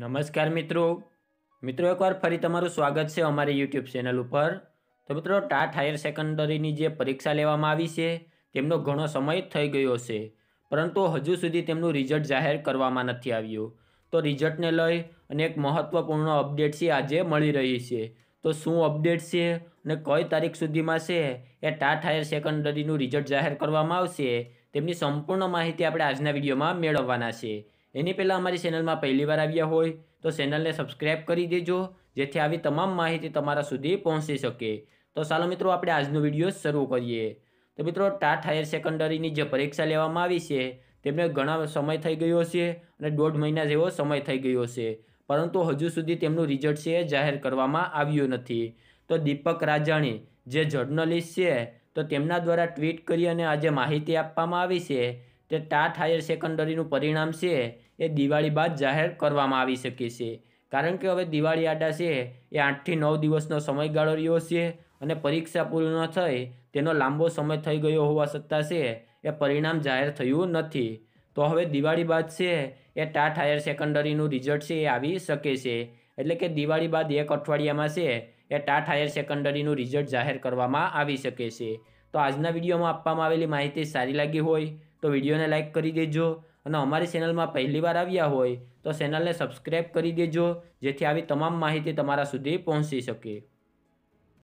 નમસ્કાર મિત્રો મિત્રો એકવાર ફરી તમારું સ્વાગત છે અમારી યુટ્યુબ ચેનલ ઉપર તો મિત્રો ટાટ હાયર સેકન્ડરીની જે પરીક્ષા લેવામાં આવી છે તેમનો ઘણો સમય થઈ ગયો છે પરંતુ હજુ સુધી તેમનું રિઝલ્ટ જાહેર કરવામાં નથી આવ્યું તો રિઝલ્ટને લઈ અને એક મહત્ત્વપૂર્ણ અપડેટ છે આજે મળી રહી છે તો શું અપડેટ છે અને કઈ તારીખ સુધીમાં છે એ ટાટ હાયર સેકન્ડરીનું રિઝલ્ટ જાહેર કરવામાં આવશે તેમની સંપૂર્ણ માહિતી આપણે આજના વિડીયોમાં મેળવવાના છે એની પહેલાં અમારી ચેનલમાં પહેલીવાર આવ્યા હોય તો ચેનલને સબસ્ક્રાઈબ કરી દેજો જેથી આવી તમામ માહિતી તમારા સુધી પહોંચી શકે તો ચાલો મિત્રો આપણે આજનો વિડીયો શરૂ કરીએ તો મિત્રો ટાટ હાયર સેકન્ડરીની જે પરીક્ષા લેવામાં આવી છે તેમને ઘણા સમય થઈ ગયો છે અને દોઢ મહિના જેવો સમય થઈ ગયો છે પરંતુ હજુ સુધી તેમનું રિઝલ્ટ છે જાહેર કરવામાં આવ્યું નથી તો દીપક રાજાણી જે જર્નલિસ્ટ છે તો તેમના દ્વારા ટ્વીટ કરી અને આજે માહિતી આપવામાં આવી છે તે ટાટ હાયર સેકન્ડરીનું પરિણામ છે એ દિવાળી બાદ જાહેર કરવામાં આવી શકે છે કારણ કે હવે દિવાળી આડા છે એ આઠથી નવ દિવસનો સમયગાળો રહ્યો છે અને પરીક્ષા પૂર્ણ ન થઈ તેનો લાંબો સમય થઈ ગયો હોવા સત્તા છે એ પરિણામ જાહેર થયું નથી તો હવે દિવાળી બાદ છે એ ટાટ હાયર સેકન્ડરીનું રિઝલ્ટ છે એ આવી શકે છે એટલે કે દિવાળી બાદ એક અઠવાડિયામાં છે એ ટાટ હાયર સેકન્ડરીનું રિઝલ્ટ જાહેર કરવામાં આવી શકે છે તો આજના વિડીયોમાં આપવામાં આવેલી માહિતી સારી લાગી હોય તો વિડીયોને લાઇક કરી દેજો અને અમારી ચેનલમાં પહેલીવાર આવ્યા હોય તો ચેનલને સબસ્ક્રાઈબ કરી દેજો જેથી આવી તમામ માહિતી તમારા સુધી પહોંચી શકે